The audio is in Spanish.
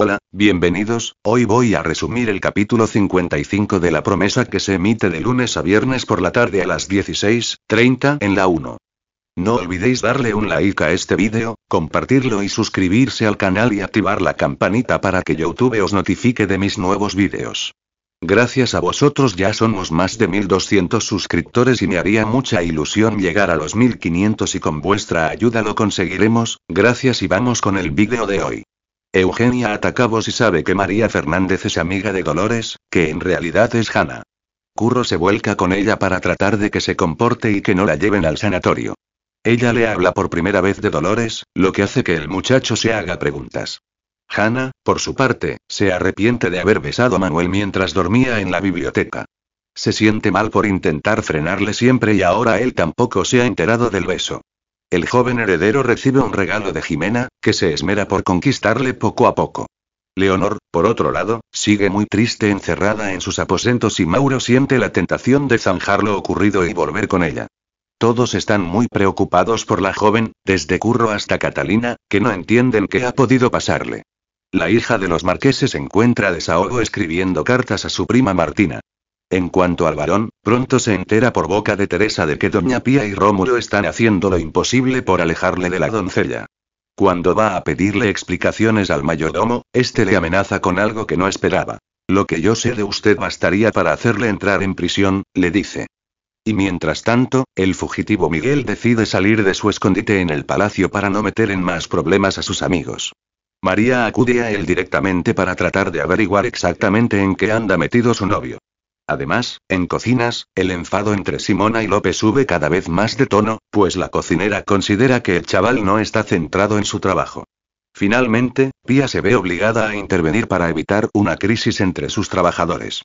Hola, bienvenidos, hoy voy a resumir el capítulo 55 de la promesa que se emite de lunes a viernes por la tarde a las 16.30 en la 1. No olvidéis darle un like a este vídeo, compartirlo y suscribirse al canal y activar la campanita para que YouTube os notifique de mis nuevos vídeos. Gracias a vosotros ya somos más de 1200 suscriptores y me haría mucha ilusión llegar a los 1500 y con vuestra ayuda lo conseguiremos, gracias y vamos con el vídeo de hoy. Eugenia ataca vos y sabe que María Fernández es amiga de Dolores, que en realidad es Hanna. Curro se vuelca con ella para tratar de que se comporte y que no la lleven al sanatorio. Ella le habla por primera vez de Dolores, lo que hace que el muchacho se haga preguntas. Hannah, por su parte, se arrepiente de haber besado a Manuel mientras dormía en la biblioteca. Se siente mal por intentar frenarle siempre y ahora él tampoco se ha enterado del beso. El joven heredero recibe un regalo de Jimena, que se esmera por conquistarle poco a poco. Leonor, por otro lado, sigue muy triste encerrada en sus aposentos y Mauro siente la tentación de zanjar lo ocurrido y volver con ella. Todos están muy preocupados por la joven, desde Curro hasta Catalina, que no entienden qué ha podido pasarle. La hija de los marqueses encuentra desahogo escribiendo cartas a su prima Martina. En cuanto al varón, pronto se entera por boca de Teresa de que Doña Pía y Rómulo están haciendo lo imposible por alejarle de la doncella. Cuando va a pedirle explicaciones al mayordomo, este le amenaza con algo que no esperaba. Lo que yo sé de usted bastaría para hacerle entrar en prisión, le dice. Y mientras tanto, el fugitivo Miguel decide salir de su escondite en el palacio para no meter en más problemas a sus amigos. María acude a él directamente para tratar de averiguar exactamente en qué anda metido su novio. Además, en cocinas, el enfado entre Simona y López sube cada vez más de tono, pues la cocinera considera que el chaval no está centrado en su trabajo. Finalmente, Pía se ve obligada a intervenir para evitar una crisis entre sus trabajadores.